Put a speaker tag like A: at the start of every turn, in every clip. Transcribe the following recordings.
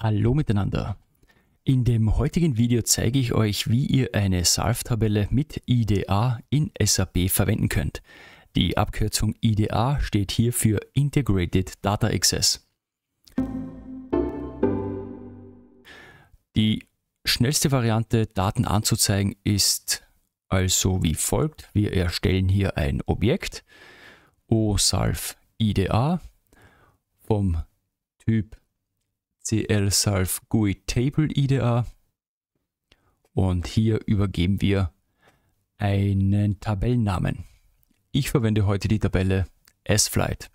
A: Hallo miteinander. In dem heutigen Video zeige ich euch, wie ihr eine SALF-Tabelle mit IDA in SAP verwenden könnt. Die Abkürzung IDA steht hier für Integrated Data Access. Die schnellste Variante, Daten anzuzeigen, ist also wie folgt. Wir erstellen hier ein Objekt, osalf IDA vom Typ STL-Salve GUI Table IDA. Und hier übergeben wir einen Tabellennamen. Ich verwende heute die Tabelle S-Flight.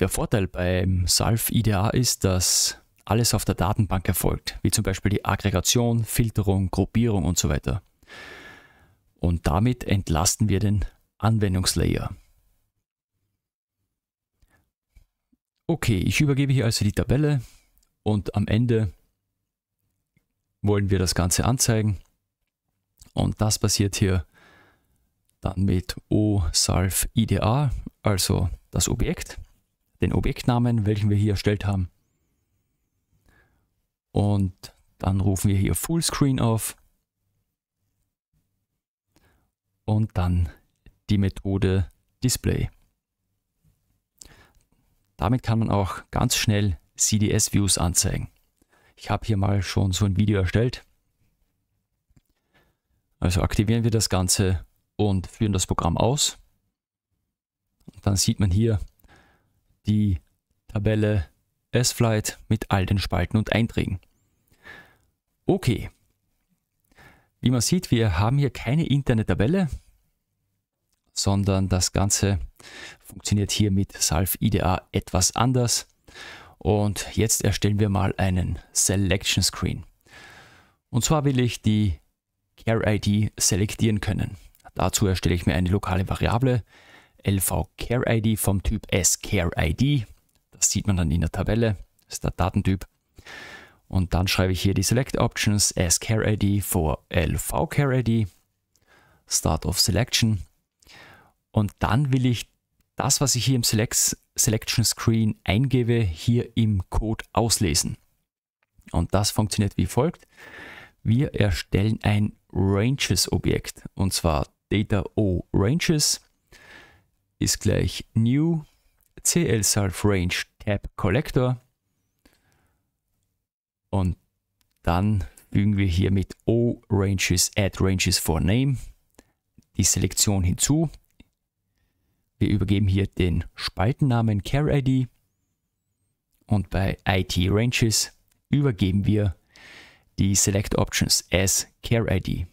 A: Der Vorteil beim SALF IDA ist, dass alles auf der Datenbank erfolgt, wie zum Beispiel die Aggregation, Filterung, Gruppierung und so weiter. Und damit entlasten wir den Anwendungslayer. Okay, ich übergebe hier also die Tabelle und am Ende wollen wir das Ganze anzeigen. Und das passiert hier dann mit osalf IDA, also das Objekt, den Objektnamen, welchen wir hier erstellt haben. Und dann rufen wir hier Fullscreen auf und dann die Methode Display. Damit kann man auch ganz schnell CDS-Views anzeigen. Ich habe hier mal schon so ein Video erstellt. Also aktivieren wir das Ganze und führen das Programm aus. Und dann sieht man hier die Tabelle S-Flight mit all den Spalten und Einträgen. Okay. Wie man sieht, wir haben hier keine interne Tabelle sondern das Ganze funktioniert hier mit Salf IDA etwas anders. Und jetzt erstellen wir mal einen Selection Screen. Und zwar will ich die Care ID selektieren können. Dazu erstelle ich mir eine lokale Variable, LV Care ID vom Typ S Care ID. Das sieht man dann in der Tabelle, das ist der Datentyp. Und dann schreibe ich hier die Select Options as Care ID for LV Care ID, Start of Selection. Und dann will ich das, was ich hier im Select Selection Screen eingebe, hier im Code auslesen. Und das funktioniert wie folgt. Wir erstellen ein Ranges Objekt und zwar Data O Ranges ist gleich New CLSalf Range Tab Collector und dann fügen wir hier mit O Ranges Add Ranges for Name die Selektion hinzu wir übergeben hier den Spaltennamen CareID und bei IT Ranges übergeben wir die Select Options as CareID.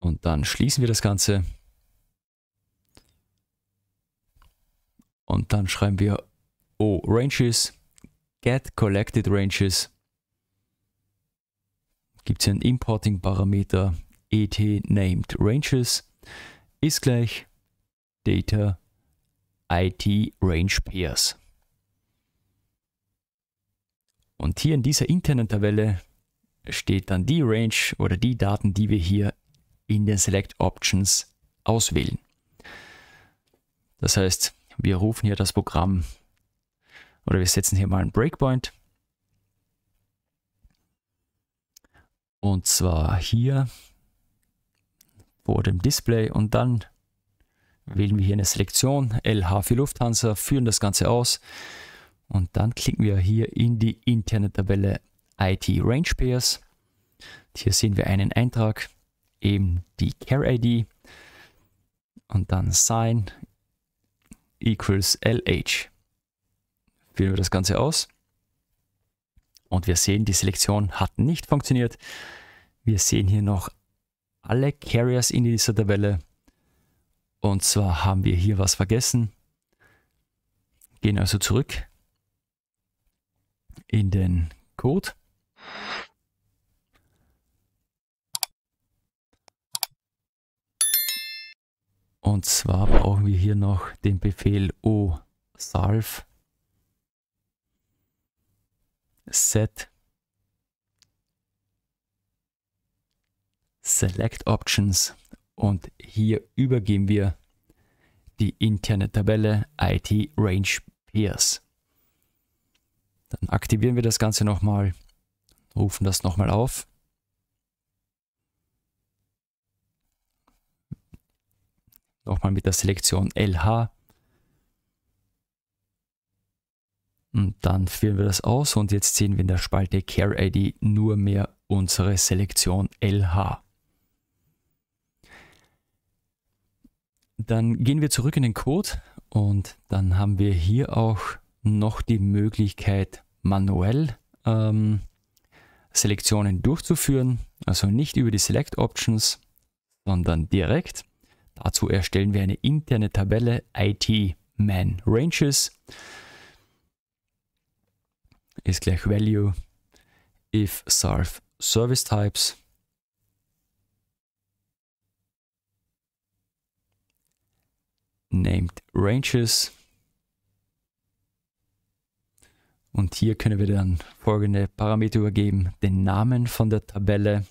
A: Und dann schließen wir das Ganze. Und dann schreiben wir O oh, Ranges, Get Collected Ranges gibt es hier einen Importing-Parameter et named ranges ist gleich data it range pairs. Und hier in dieser internen Tabelle steht dann die Range oder die Daten, die wir hier in den Select Options auswählen. Das heißt, wir rufen hier das Programm oder wir setzen hier mal einen Breakpoint Und zwar hier vor dem Display und dann wählen wir hier eine Selektion, LH für Lufthansa, führen das Ganze aus und dann klicken wir hier in die interne Tabelle IT Range Pairs. hier sehen wir einen Eintrag, eben die Care ID und dann Sign equals LH. Führen wir das Ganze aus. Und wir sehen, die Selektion hat nicht funktioniert. Wir sehen hier noch alle Carriers in dieser Tabelle. Und zwar haben wir hier was vergessen. Gehen also zurück in den Code. Und zwar brauchen wir hier noch den Befehl o salve set Select Options und hier übergeben wir die interne Tabelle IT Range Peers. Dann aktivieren wir das Ganze nochmal, rufen das nochmal auf. Nochmal mit der Selektion LH Und dann führen wir das aus und jetzt sehen wir in der Spalte Care ID nur mehr unsere Selektion LH. Dann gehen wir zurück in den Code und dann haben wir hier auch noch die Möglichkeit, manuell ähm, Selektionen durchzuführen. Also nicht über die Select Options, sondern direkt. Dazu erstellen wir eine interne Tabelle IT Man Ranges ist gleich value if self service types named ranges und hier können wir dann folgende Parameter übergeben, den Namen von der Tabelle.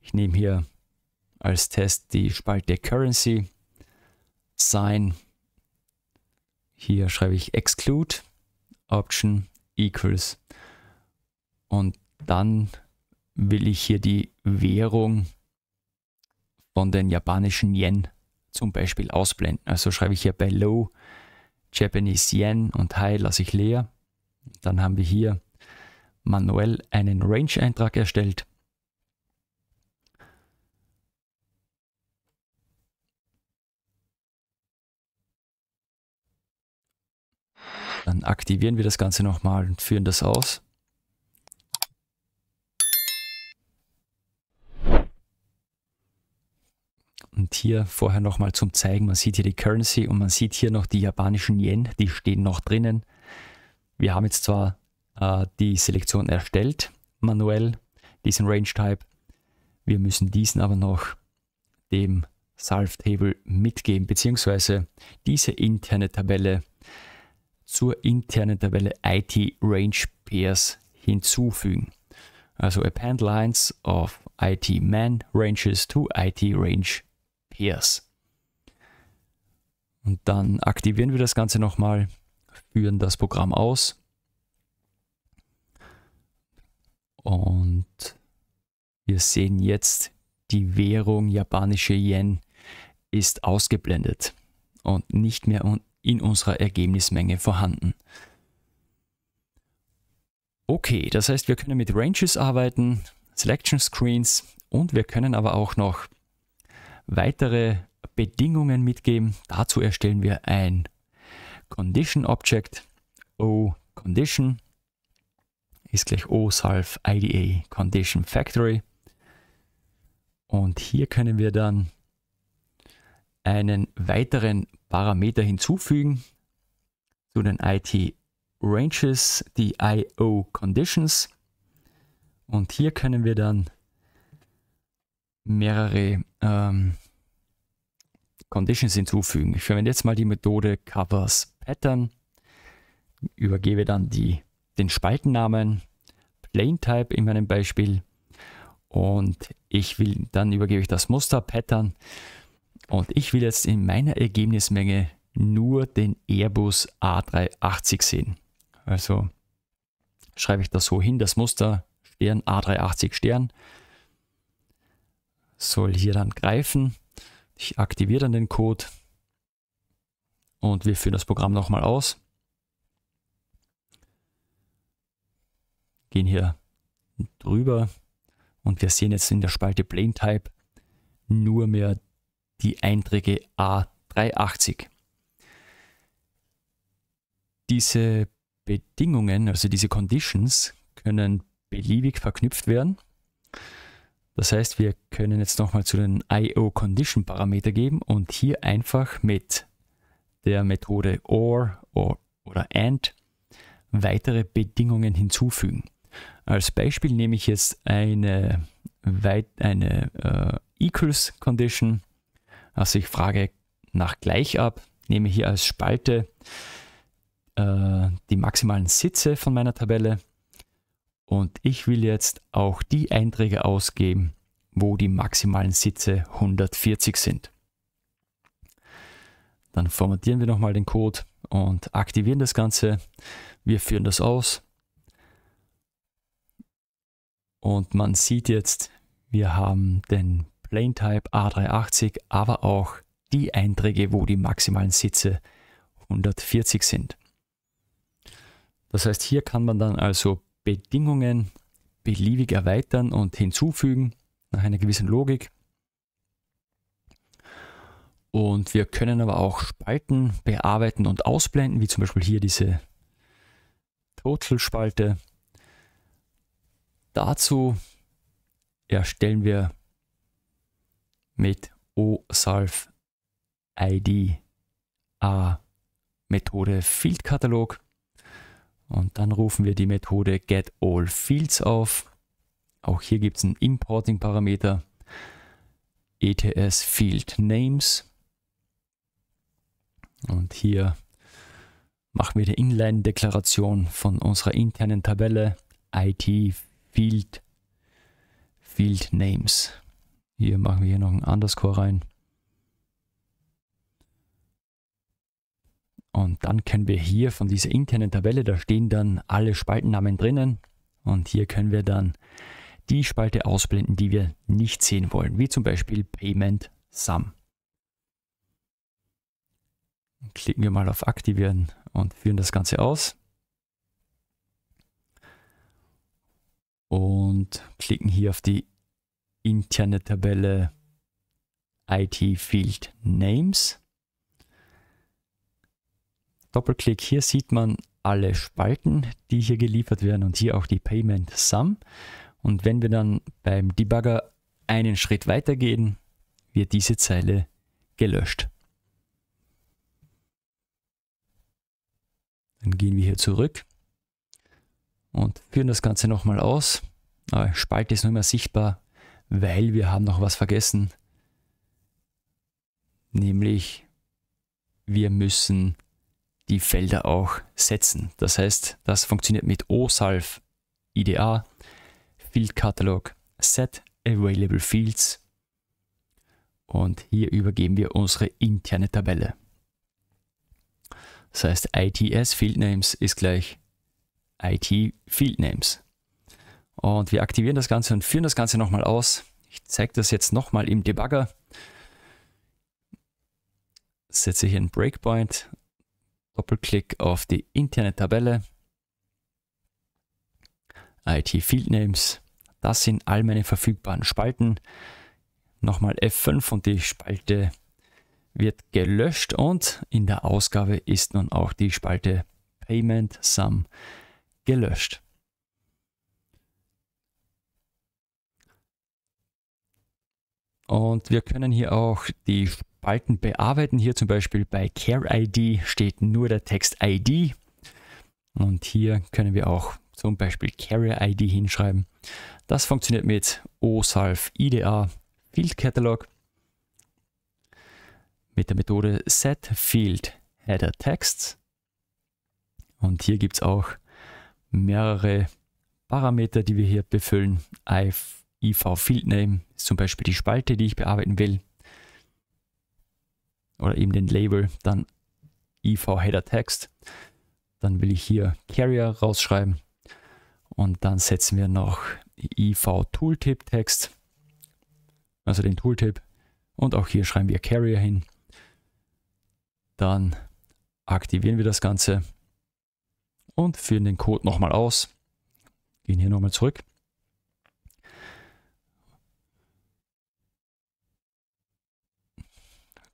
A: Ich nehme hier als Test die Spalte Currency, Sign, hier schreibe ich Exclude, Option Equals. Und dann will ich hier die Währung von den japanischen Yen zum Beispiel ausblenden. Also schreibe ich hier bei Low Japanese Yen und High lasse ich leer. Dann haben wir hier manuell einen Range-Eintrag erstellt Dann aktivieren wir das Ganze nochmal und führen das aus. Und hier vorher nochmal zum Zeigen, man sieht hier die Currency und man sieht hier noch die japanischen Yen, die stehen noch drinnen. Wir haben jetzt zwar äh, die Selektion erstellt, manuell, diesen Range Type. Wir müssen diesen aber noch dem Salve Table mitgeben, beziehungsweise diese interne Tabelle zur internen Tabelle IT Range Pairs hinzufügen. Also append lines of IT man ranges to IT range pairs. Und dann aktivieren wir das Ganze nochmal, führen das Programm aus. Und wir sehen jetzt, die Währung japanische Yen ist ausgeblendet und nicht mehr in unserer Ergebnismenge vorhanden. Okay, das heißt, wir können mit Ranges arbeiten, Selection Screens und wir können aber auch noch weitere Bedingungen mitgeben. Dazu erstellen wir ein Condition Object, O Condition ist gleich O Salve IDA Condition Factory. Und hier können wir dann einen weiteren Parameter hinzufügen zu den IT Ranges, die IO Conditions. Und hier können wir dann mehrere ähm, Conditions hinzufügen. Ich verwende jetzt mal die Methode Covers Pattern, übergebe dann die, den Spaltennamen Plain Type in meinem Beispiel und ich will dann übergebe ich das Muster Pattern und ich will jetzt in meiner Ergebnismenge nur den Airbus A380 sehen. Also schreibe ich das so hin, das Muster Stern A380 Stern soll hier dann greifen. Ich aktiviere dann den Code und wir führen das Programm nochmal aus. Gehen hier drüber und wir sehen jetzt in der Spalte Plane Type nur mehr die Einträge A380. Diese Bedingungen, also diese Conditions, können beliebig verknüpft werden. Das heißt, wir können jetzt nochmal zu den IO Condition Parameter geben und hier einfach mit der Methode OR, or oder AND weitere Bedingungen hinzufügen. Als Beispiel nehme ich jetzt eine, eine äh, Equals Condition also ich frage nach gleich ab, nehme hier als Spalte äh, die maximalen Sitze von meiner Tabelle und ich will jetzt auch die Einträge ausgeben, wo die maximalen Sitze 140 sind. Dann formatieren wir nochmal den Code und aktivieren das Ganze. Wir führen das aus. Und man sieht jetzt, wir haben den Type A380, aber auch die Einträge, wo die maximalen Sitze 140 sind. Das heißt, hier kann man dann also Bedingungen beliebig erweitern und hinzufügen nach einer gewissen Logik. Und wir können aber auch Spalten bearbeiten und ausblenden, wie zum Beispiel hier diese Total-Spalte. Dazu erstellen wir mit OSALF ID A Methode Field Katalog und dann rufen wir die Methode getAllFields auf. Auch hier gibt es einen Importing Parameter ETS Field Names und hier machen wir die Inline Deklaration von unserer internen Tabelle IT Field Field Names. Hier machen wir hier noch ein Underscore rein. Und dann können wir hier von dieser internen Tabelle, da stehen dann alle Spaltennamen drinnen. Und hier können wir dann die Spalte ausblenden, die wir nicht sehen wollen, wie zum Beispiel Payment Sum. Klicken wir mal auf Aktivieren und führen das Ganze aus. Und klicken hier auf die interne Tabelle IT Field Names. Doppelklick, hier sieht man alle Spalten, die hier geliefert werden und hier auch die Payment Sum. Und wenn wir dann beim Debugger einen Schritt weitergehen, wird diese Zeile gelöscht. Dann gehen wir hier zurück und führen das Ganze nochmal aus. Spalte ist nur mehr sichtbar, weil wir haben noch was vergessen. Nämlich, wir müssen die Felder auch setzen. Das heißt, das funktioniert mit OSALF IDA, Field Catalog, Set Available Fields. Und hier übergeben wir unsere interne Tabelle. Das heißt, ITS Field Names ist gleich IT Field Names. Und wir aktivieren das Ganze und führen das Ganze nochmal aus. Ich zeige das jetzt nochmal im Debugger. Setze hier einen Breakpoint. Doppelklick auf die interne Tabelle. IT Field Names. Das sind all meine verfügbaren Spalten. Nochmal F5 und die Spalte wird gelöscht und in der Ausgabe ist nun auch die Spalte Payment Sum gelöscht. Und wir können hier auch die Spalten bearbeiten. Hier zum Beispiel bei Care ID steht nur der Text ID. Und hier können wir auch zum Beispiel Carrier ID hinschreiben. Das funktioniert mit OSALF IDA Field Catalog mit der Methode setFieldHeaderTexts. Und hier gibt es auch mehrere Parameter, die wir hier befüllen. IV Field Name, zum Beispiel die Spalte, die ich bearbeiten will, oder eben den Label, dann IV-Header-Text. Dann will ich hier Carrier rausschreiben und dann setzen wir noch IV-Tooltip-Text, also den Tooltip. Und auch hier schreiben wir Carrier hin. Dann aktivieren wir das Ganze und führen den Code nochmal aus. Gehen hier nochmal zurück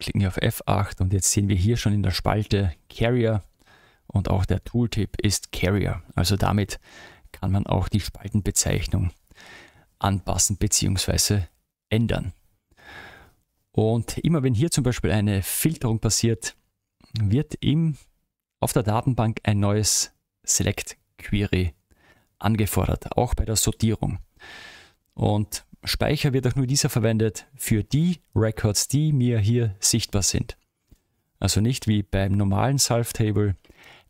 A: klicken wir auf F8 und jetzt sehen wir hier schon in der Spalte Carrier und auch der Tooltip ist Carrier. Also damit kann man auch die Spaltenbezeichnung anpassen bzw. ändern. Und immer wenn hier zum Beispiel eine Filterung passiert, wird im, auf der Datenbank ein neues Select Query angefordert, auch bei der Sortierung. Und Speicher wird auch nur dieser verwendet für die Records, die mir hier sichtbar sind. Also nicht wie beim normalen Salve-Table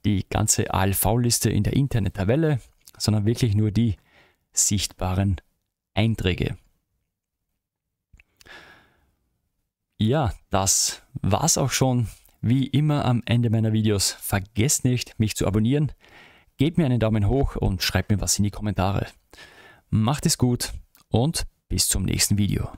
A: die ganze ALV-Liste in der internen Tabelle, sondern wirklich nur die sichtbaren Einträge. Ja, das war's auch schon. Wie immer am Ende meiner Videos, vergesst nicht, mich zu abonnieren. Gebt mir einen Daumen hoch und schreibt mir was in die Kommentare. Macht es gut und bis bis zum nächsten Video.